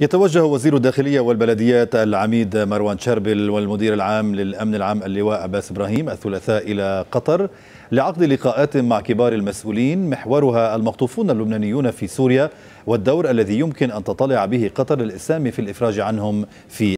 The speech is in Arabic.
يتوجه وزير الداخلية والبلديات العميد مروان شربل والمدير العام للأمن العام اللواء عباس إبراهيم الثلاثاء إلى قطر لعقد لقاءات مع كبار المسؤولين محورها المخطوفون اللبنانيون في سوريا والدور الذي يمكن أن تطلع به قطر للإسلام في الإفراج عنهم في